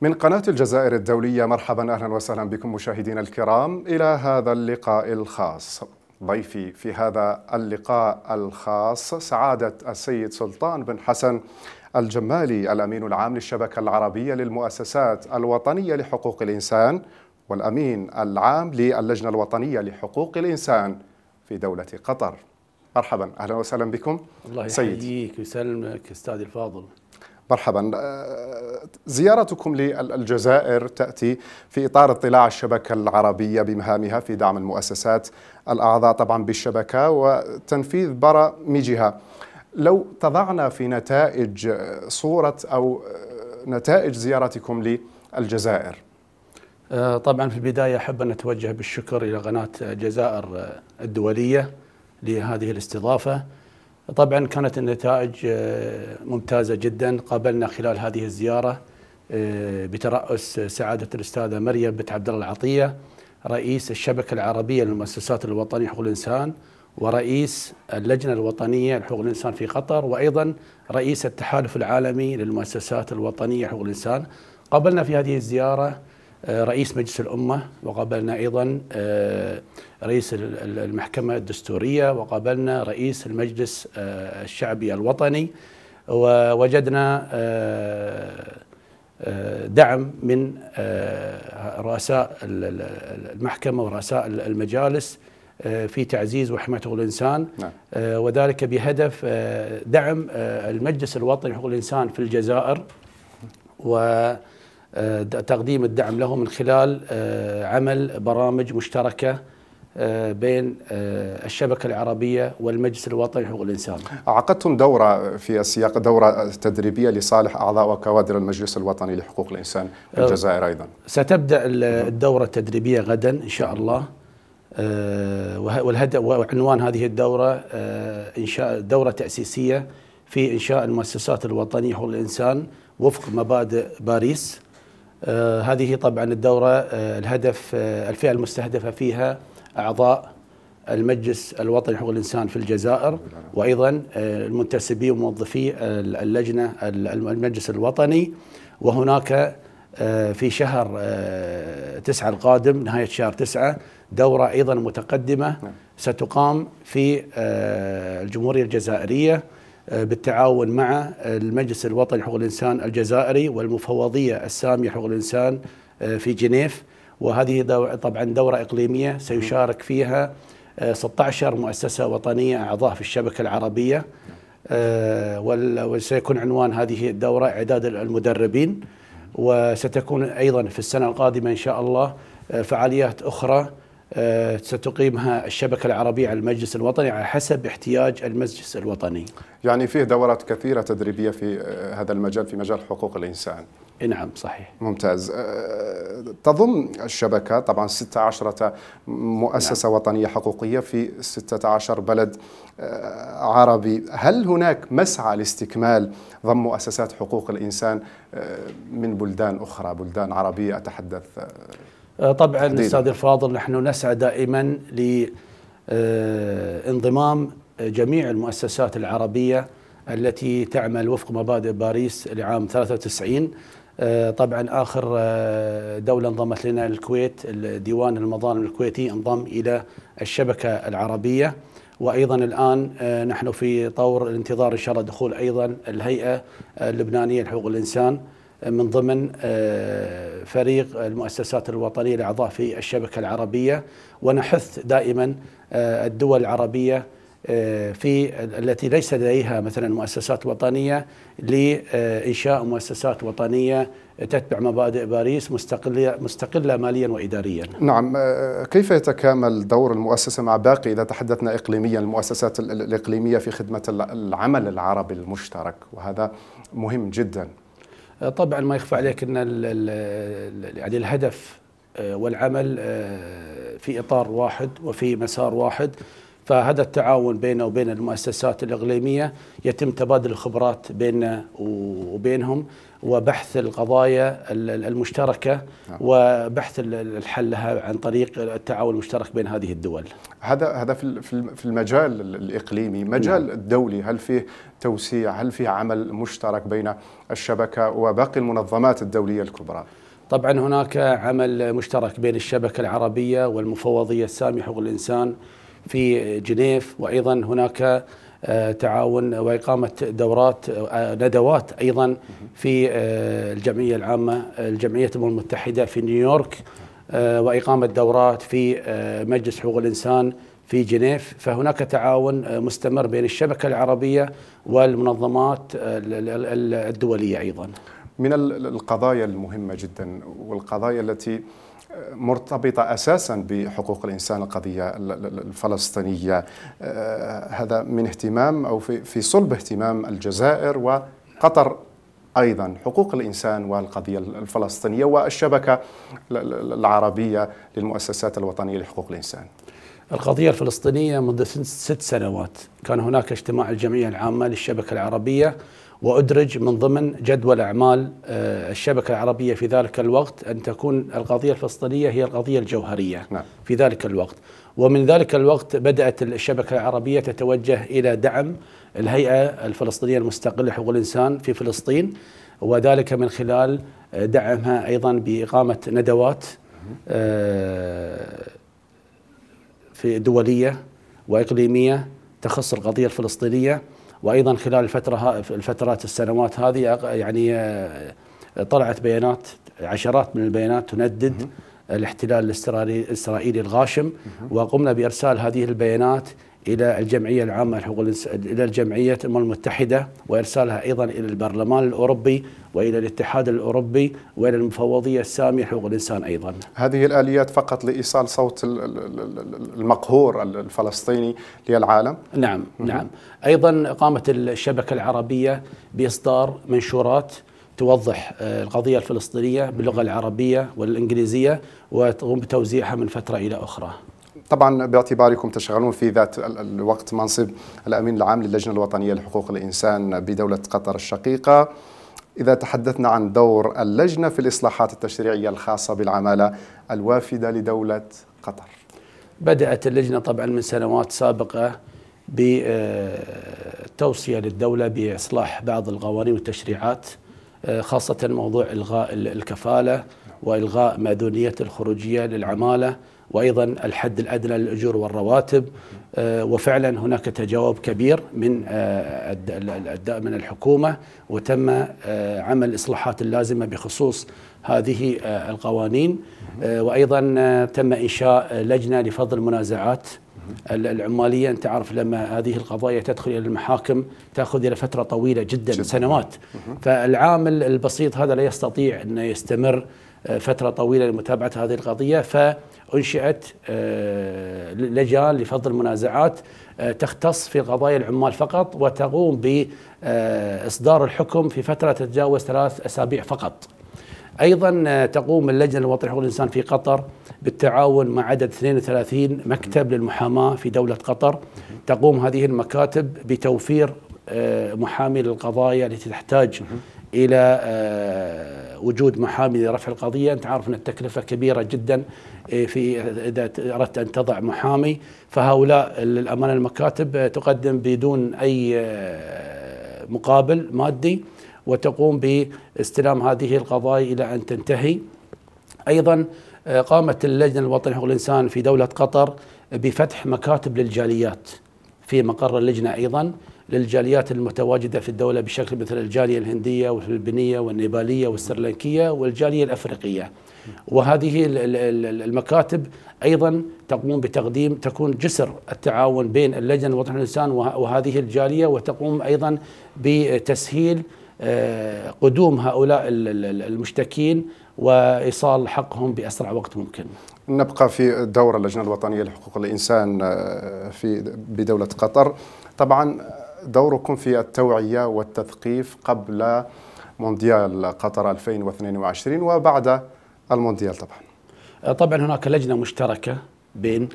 من قناة الجزائر الدولية مرحبا أهلا وسهلا بكم مشاهدينا الكرام إلى هذا اللقاء الخاص ضيفي في هذا اللقاء الخاص سعادة السيد سلطان بن حسن الجمالي الأمين العام للشبكة العربية للمؤسسات الوطنية لحقوق الإنسان والأمين العام للجنة الوطنية لحقوق الإنسان في دولة قطر مرحبا أهلا وسهلا بكم الله يحييك ويسلمك أستاذي الفاضل مرحبا أه، زيارتكم للجزائر تأتي في إطار اطلاع الشبكة العربية بمهامها في دعم المؤسسات الأعضاء طبعا بالشبكة وتنفيذ برامجها لو تضعنا في نتائج صورة أو أه، نتائج زيارتكم للجزائر أه، طبعا في البداية أحب أن أتوجه بالشكر إلى قناة الجزائر الدولية لهذه الاستضافة طبعا كانت النتائج آه، ممتازة جدا قابلنا خلال هذه الزيارة آه، بترأس سعادة الأستاذة مريم بنت عبد الله العطية رئيس الشبكة العربية للمؤسسات الوطنية حقوق الإنسان ورئيس اللجنة الوطنية لحقوق الإنسان في قطر وأيضا رئيس التحالف العالمي للمؤسسات الوطنية حقوق الإنسان قابلنا في هذه الزيارة آه، رئيس مجلس الأمة وقابلنا أيضا رئيس المحكمة الدستورية وقابلنا رئيس المجلس آه، الشعبي الوطني ووجدنا آه، آه، دعم من رؤساء المحكمة ورؤساء المجالس في تعزيز وحماية حقوق الإنسان نعم. وذلك بهدف دعم المجلس الوطني لحقوق الإنسان في الجزائر وتقديم الدعم له من خلال عمل برامج مشتركة آه، بين آه، الشبكة العربية والمجلس الوطني لحقوق الإنسان عقدتم دورة في السياق دورة تدريبية لصالح أعضاء وكوادر المجلس الوطني لحقوق الإنسان في آه، الجزائر أيضا ستبدأ الدورة التدريبية غدا إن شاء الله والهدف وعنوان هذه الدورة إنشاء دورة تأسيسية في إنشاء المؤسسات الوطنية حقوق الإنسان وفق مبادئ باريس هذه طبعا الدورة الهدف الفئة المستهدفة فيها أعضاء المجلس الوطني لحقوق الإنسان في الجزائر وأيضا آه، المنتسبين وموظفي اللجنة المجلس الوطني وهناك آه، في شهر آه، تسعة القادم نهاية شهر تسعة دورة أيضا متقدمة نعم. ستقام في الجمهورية الجزائرية بالتعاون مع المجلس الوطني حقوق الإنسان الجزائري والمفوضية السامية حقوق الإنسان في جنيف وهذه طبعا دورة إقليمية سيشارك فيها 16 آه، مؤسسة وطنية أعضاء في الشبكة العربية نعم. آه، وسيكون عنوان هذه الدورة إعداد المدربين وستكون أيضا في السنة القادمة إن شاء الله آه، فعاليات أخرى آه، ستقيمها الشبكة العربية على المجلس الوطني على حسب احتياج المجلس الوطني يعني فيه دورات كثيرة تدريبية في آه، هذا المجال في مجال حقوق الإنسان نعم صحيح ممتاز آه، تضم الشبكة طبعا 16 مؤسسة نعم. وطنية حقوقية في 16 بلد عربي هل هناك مسعى لاستكمال ضم مؤسسات حقوق الإنسان من بلدان أخرى بلدان عربية أتحدث آه، طبعا استاذ الفاضل نحن نسعى دائما لانضمام جميع المؤسسات العربيه التي تعمل وفق مبادئ باريس لعام 93 آه، طبعا اخر آه، دوله انضمت لنا الكويت ديوان المظالم الكويتي انضم الى الشبكه العربيه وايضا الان نحن في طور الانتظار ان شاء الله دخول ايضا الهيئه اللبنانيه لحقوق الانسان من ضمن آه، فريق المؤسسات الوطنية الأعضاء في الشبكة العربية ونحث دائما آه، الدول العربية آه، في التي ليس لديها مثلا مؤسسات وطنيه لانشاء مؤسسات وطنيه تتبع مبادئ باريس مستقله مستقله ماليا واداريا. نعم، كيف يتكامل دور المؤسسه مع باقي اذا تحدثنا اقليميا المؤسسات الاقليميه في خدمه العمل العربي المشترك وهذا مهم جدا. طبعا ما يخفى عليك ان يعني الهدف آه، والعمل آه، في اطار واحد وفي مسار واحد فهذا التعاون بيننا وبين المؤسسات الإقليمية يتم تبادل الخبرات بيننا وبينهم وبحث القضايا المشتركة نعم. وبحث الحل لها عن طريق التعاون المشترك بين هذه الدول هذا هذا في المجال الإقليمي مجال نعم. الدولي هل فيه توسيع هل فيه عمل مشترك بين الشبكة وباقي المنظمات الدولية الكبرى طبعا هناك عمل مشترك بين الشبكة العربية والمفوضية السامحة الانسان في جنيف وأيضا هناك آه، تعاون وإقامة دورات آه، ندوات أيضا في آه، الجمعية العامة الجمعية الأمم المتحدة في نيويورك وإقامة دورات في مجلس حقوق الإنسان في جنيف فهناك تعاون مستمر بين الشبكة العربية والمنظمات الدولية أيضا من القضايا المهمة جدا والقضايا التي مرتبطة أساسا بحقوق الإنسان القضية الفلسطينية آه، هذا من اهتمام أو في صلب اهتمام الجزائر وقطر ايضا حقوق الانسان والقضيه الفلسطينيه والشبكه العربيه للمؤسسات الوطنيه لحقوق الانسان. القضيه الفلسطينيه منذ ست سنوات كان هناك اجتماع الجمعيه العامه للشبكه العربيه وأدرج من ضمن جدول أعمال آه، الشبكة العربية في ذلك الوقت أن تكون القضية الفلسطينية هي القضية الجوهرية نعم. في ذلك الوقت ومن ذلك الوقت بدأت الشبكة العربية تتوجه إلى دعم الهيئة الفلسطينية المستقلة لحقوق الإنسان في فلسطين وذلك من خلال دعمها أيضا بإقامة ندوات آه، في دولية وإقليمية تخص القضية الفلسطينية وايضا خلال الفتره الفترات السنوات هذه يعني آه، طلعت بيانات عشرات من البيانات تندد الاحتلال الاسرائيلي الغاشم وقمنا بارسال هذه البيانات الى الجمعيه العامه لحقوق الى الجمعيه الامم المتحده وارسالها ايضا الى البرلمان الاوروبي والى الاتحاد الاوروبي والى المفوضيه الساميه لحقوق الانسان ايضا. هذه الاليات فقط لايصال صوت المقهور الفلسطيني للعالم؟ نعم نعم، ايضا قامت الشبكه العربيه باصدار منشورات توضح آه، القضية الفلسطينية باللغة العربية والإنجليزية وتقوم بتوزيعها من فترة إلى أخرى طبعا باعتباركم تشغلون في ذات الوقت منصب الامين العام للجنه الوطنيه لحقوق الانسان بدوله قطر الشقيقه إذا تحدثنا عن دور اللجنة في الإصلاحات التشريعية الخاصة بالعمالة الوافدة لدولة قطر بدأت اللجنة طبعا من سنوات سابقة بتوصية آه، للدولة بإصلاح بعض القوانين والتشريعات آه، خاصة موضوع إلغاء الكفالة وإلغاء مأذونية الخروجية للعمالة وايضا الحد الادنى للاجور والرواتب آه، وفعلا هناك تجاوب كبير من آه، من الحكومه وتم آه، عمل الاصلاحات اللازمه بخصوص هذه القوانين وايضا تم انشاء لجنه لفض المنازعات العماليه انت عارف لما هذه القضايا تدخل الى المحاكم تاخذ الى فتره طويله جدا سنوات فالعامل البسيط هذا لا يستطيع انه يستمر فترة طويلة لمتابعة هذه القضية فأنشئت آه، لجان لفض المنازعات آه، تختص في قضايا العمال فقط وتقوم بإصدار الحكم في فترة تتجاوز ثلاث أسابيع فقط ايضا آه، تقوم اللجنه الوطنيه لحقوق الانسان في قطر بالتعاون مع عدد 32 مكتب للمحاماه في دوله قطر تقوم هذه المكاتب بتوفير محامي للقضايا التي تحتاج الى وجود محامي لرفع القضيه انت عارف ان التكلفه كبيره جدا إيه، في اذا اردت ان تضع محامي فهؤلاء للامانه المكاتب آه، تقدم بدون اي آه، مقابل مادي وتقوم باستلام هذه القضايا الى ان تنتهي ايضا آه، قامت اللجنه الوطنيه لحقوق الانسان في دوله قطر بفتح مكاتب للجاليات في مقر اللجنه ايضا للجاليات المتواجدة في الدولة بشكل مثل الجالية الهندية والفلبينية والنيبالية والسريلانكية والجالية الأفريقية وهذه المكاتب أيضا تقوم بتقديم تكون جسر التعاون بين اللجنة الوطنية الإنسان وهذه الجالية وتقوم أيضا بتسهيل آه، قدوم هؤلاء المشتكين وايصال حقهم باسرع وقت ممكن. نبقى في دور اللجنه الوطنيه لحقوق الانسان آه، في بدوله قطر. طبعا دوركم في التوعية والتثقيف قبل مونديال قطر 2022 وبعد المونديال طبعا آه، طبعا هناك لجنة مشتركة بين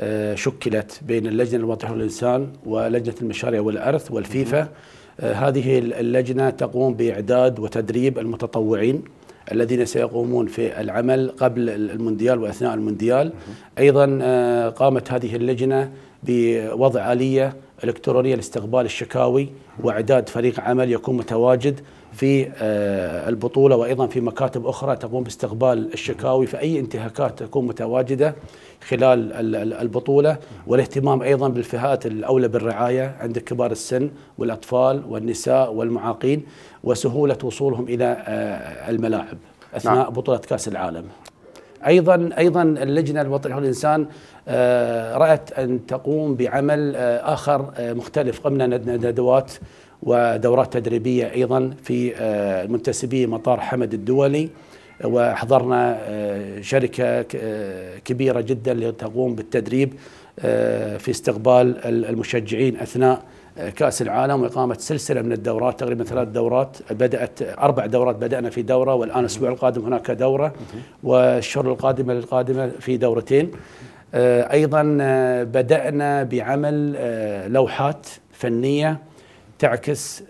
آه، شكلت بين اللجنة الوطنية للإنسان ولجنة المشاريع والأرث والفيفا آه، هذه اللجنة تقوم بإعداد وتدريب المتطوعين الذين سيقومون في العمل قبل المونديال واثناء المونديال ايضا قامت هذه اللجنه بوضع اليه الكترونيه لاستقبال الشكاوي واعداد فريق عمل يكون متواجد في آه، البطوله وايضا في مكاتب اخرى تقوم باستقبال الشكاوي فاي انتهاكات تكون متواجده خلال البطوله والاهتمام ايضا بالفئات الاولى بالرعايه عند كبار السن والاطفال والنساء والمعاقين وسهوله وصولهم الى آه، الملاعب اثناء نعم. بطوله كاس العالم. ايضا ايضا اللجنه الوطنيه لحقوق الانسان آه، رات ان تقوم بعمل آه، اخر آه، مختلف قمنا ندوات ودورات تدريبيه ايضا في منتسبي مطار حمد الدولي وحضرنا شركه كبيره جدا لتقوم بالتدريب في استقبال المشجعين اثناء كأس العالم وإقامة سلسلة من الدورات تقريبا ثلاث دورات بدأت أربع دورات بدأنا في دورة والآن الأسبوع القادم هناك دورة والشهر القادمة القادمة في دورتين آه، أيضا آه، بدأنا بعمل آه، لوحات فنية تعكس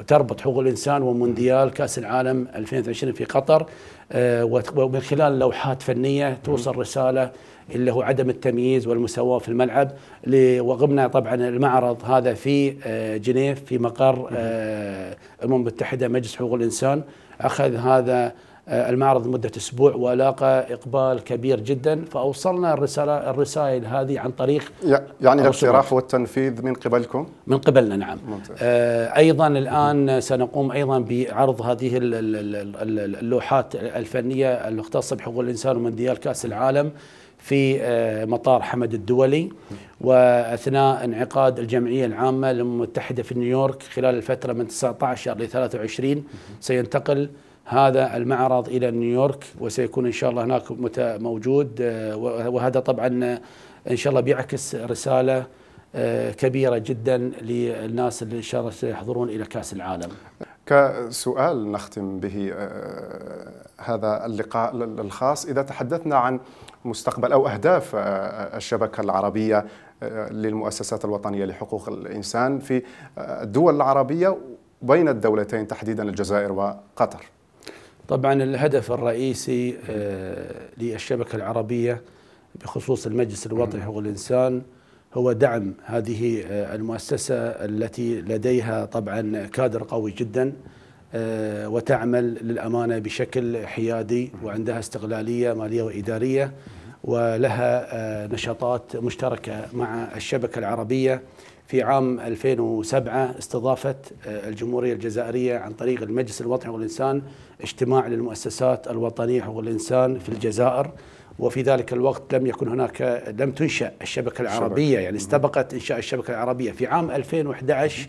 وتربط آه، حقوق الانسان ومونديال كاس العالم 2020 في قطر آه، ومن خلال لوحات فنيه توصل رساله اللي هو عدم التمييز والمساواه في الملعب وقمنا طبعا المعرض هذا في آه، جنيف في مقر الامم المتحده مجلس حقوق الانسان اخذ هذا آه، المعرض لمدة أسبوع ولاقى إقبال كبير جدا فأوصلنا الرسالة الرسائل هذه عن طريق يعني الاقتراح والتنفيذ من قبلكم؟ من قبلنا نعم ممتاز. آه، أيضا الآن سنقوم أيضا بعرض هذه اللوحات الفنية المختصة بحقوق الإنسان ومونديال كأس العالم في آه، مطار حمد الدولي واثناء انعقاد الجمعيه العامه للامم المتحده في نيويورك خلال الفتره من 19 ل 23 سينتقل هذا المعرض الى نيويورك وسيكون ان شاء الله هناك موجود آه، وهذا طبعا آه، ان شاء الله بيعكس رساله آه، كبيره جدا للناس اللي ان شاء الله سيحضرون الى كاس العالم. كسؤال نختم به هذا اللقاء الخاص اذا تحدثنا عن مستقبل او اهداف الشبكه العربيه للمؤسسات الوطنيه لحقوق الانسان في الدول العربيه بين الدولتين تحديدا الجزائر وقطر. طبعا الهدف الرئيسي آه، للشبكة العربية بخصوص المجلس الوطني لحقوق الإنسان هو دعم هذه آه، المؤسسة التي لديها طبعا كادر قوي جدا آه، وتعمل للأمانة بشكل حيادي وعندها استقلالية مالية وإدارية ولها نشاطات مشتركة مع الشبكة العربية في عام 2007 استضافت آه، الجمهورية الجزائرية عن طريق المجلس الوطني حقوق الإنسان اجتماع للمؤسسات الوطنية حقوق الإنسان في الجزائر وفي ذلك الوقت لم يكن هناك لم تنشأ الشبكة العربية يعني استبقت إنشاء الشبكة العربية في عام 2011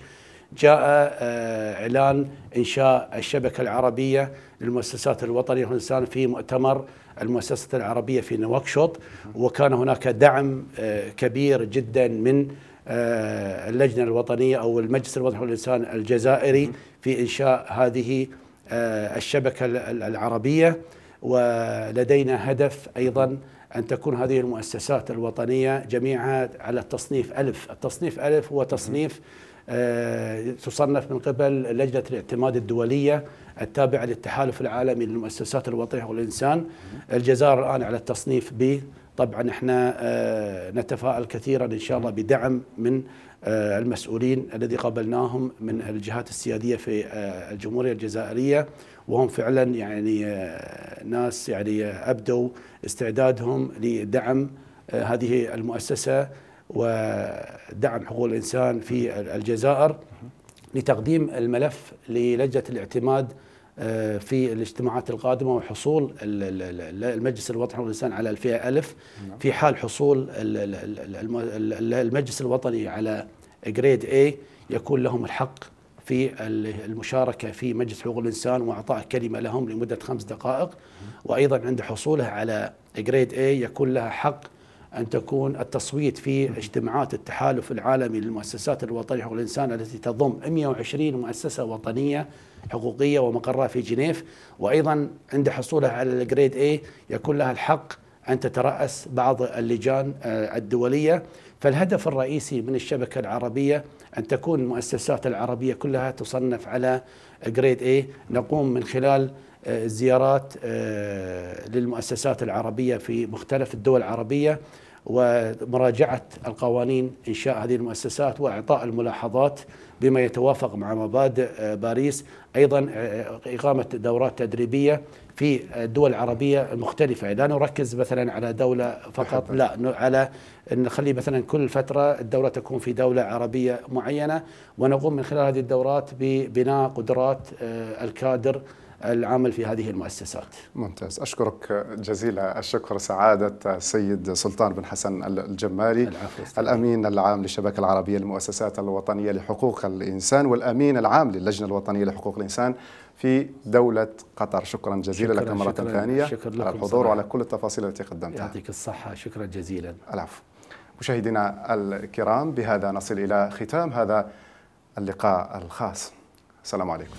جاء آه، إعلان إنشاء الشبكة العربية للمؤسسات الوطنية والإنسان في مؤتمر المؤسسة العربية في نواكشوط وكان هناك دعم آه، كبير جدا من آه، اللجنه الوطنيه او المجلس الوطني حول الانسان الجزائري في انشاء هذه آه، الشبكه العربيه ولدينا هدف ايضا أن تكون هذه المؤسسات الوطنية جميعها على التصنيف ألف التصنيف ألف هو تصنيف آه، تصنف من قبل لجنة الاعتماد الدولية التابعة للتحالف العالمي للمؤسسات الوطنية والإنسان الجزائر الآن على التصنيف ب طبعا احنا آه، نتفائل كثيرا ان شاء الله بدعم من آه، المسؤولين الذي قابلناهم من الجهات السياديه في آه، الجمهوريه الجزائريه وهم فعلا يعني ناس يعني ابدوا استعدادهم لدعم هذه المؤسسه ودعم حقوق الانسان في الجزائر لتقديم الملف للجنه الاعتماد آه، في الاجتماعات القادمة وحصول المجلس الوطني والإنسان على الفئة ألف نعم. في حال حصول المجلس الوطني على جريد اي يكون لهم الحق في المشاركة في مجلس حقوق الإنسان وإعطاء كلمة لهم لمدة خمس دقائق وأيضا عند حصولها على جريد اي يكون لها حق أن تكون التصويت في اجتماعات التحالف العالمي للمؤسسات الوطنية حقوق الإنسان التي تضم 120 مؤسسة وطنية حقوقية ومقرها في جنيف وأيضا عند حصولها على الجريد A يكون لها الحق أن تترأس بعض اللجان آه، الدولية فالهدف الرئيسي من الشبكة العربية أن تكون المؤسسات العربية كلها تصنف على جريد A نقوم من خلال آه، زيارات آه، للمؤسسات العربية في مختلف الدول العربية ومراجعة القوانين إنشاء هذه المؤسسات وإعطاء الملاحظات بما يتوافق مع مبادئ آه، باريس أيضا آه، آه، إقامة دورات تدريبية في الدول العربية المختلفة لا نركز مثلا على دولة فقط لا على نخلي مثلا كل فترة الدوره تكون في دولة عربية معينة ونقوم من خلال هذه الدورات ببناء قدرات الكادر العمل في هذه المؤسسات ممتاز أشكرك جزيل الشكر سعادة السيد سلطان بن حسن الجمالي العفو الأمين العام للشبكة العربية للمؤسسات الوطنية لحقوق الإنسان والأمين العام للجنة الوطنية لحقوق الإنسان في دولة قطر شكرا جزيلا شكرا لك مرة شكرا ثانية شكرا لكم على الحضور وعلى كل التفاصيل التي قدمتها يعطيك الصحة شكرا جزيلا العفو مشاهدينا الكرام بهذا نصل إلى ختام هذا اللقاء الخاص السلام عليكم